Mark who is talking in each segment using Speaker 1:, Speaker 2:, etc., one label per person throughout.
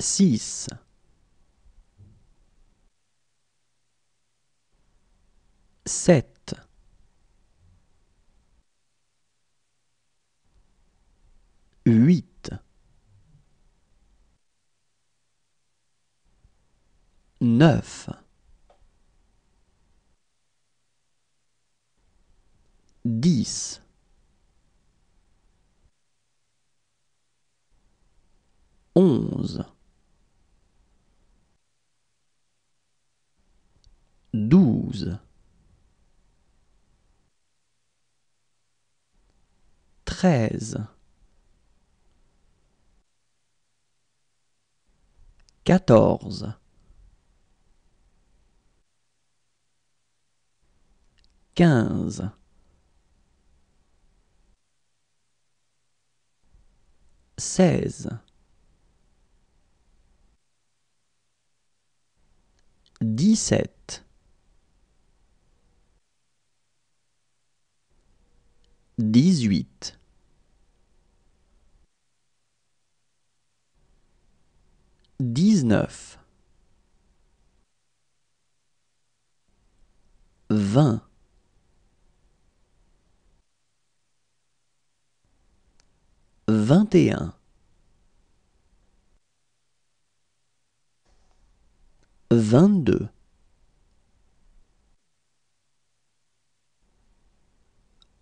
Speaker 1: 6 7 8 9 10 11 douze, treize, quatorze, quinze, seize. dix-sept 18 19 20 21 22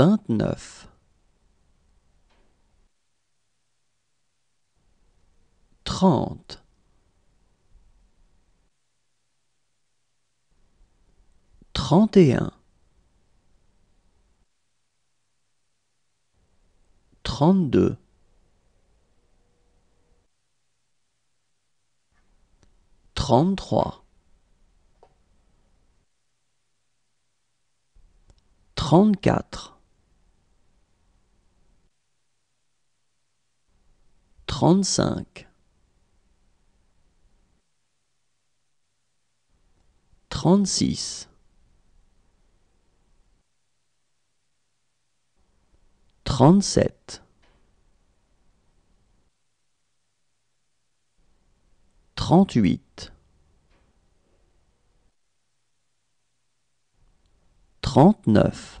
Speaker 1: 29 30 31 32 33 34 35 36 37 38 39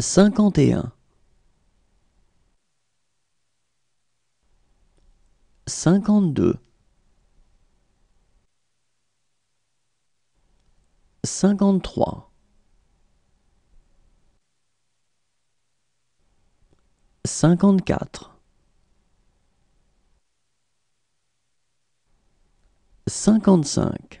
Speaker 1: 51 52 53 54 55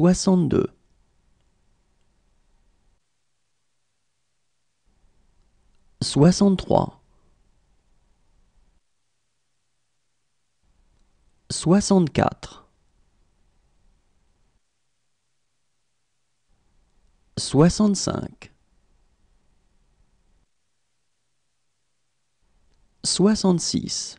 Speaker 1: 62 63 64 65 66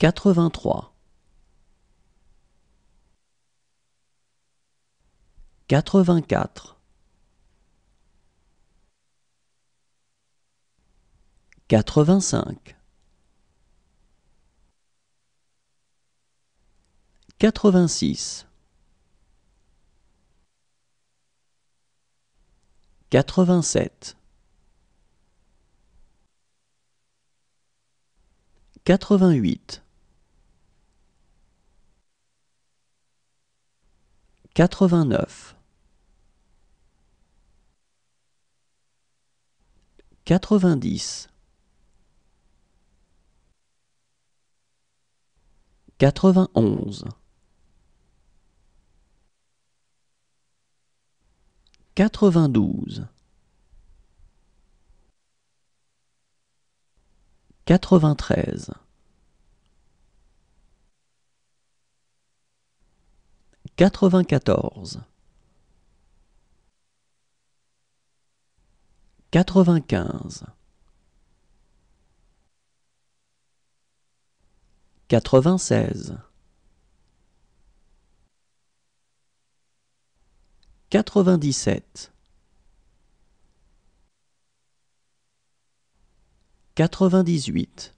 Speaker 1: 83 84 85 86 87 88 89 90 91 92 93 94 95 96 97 98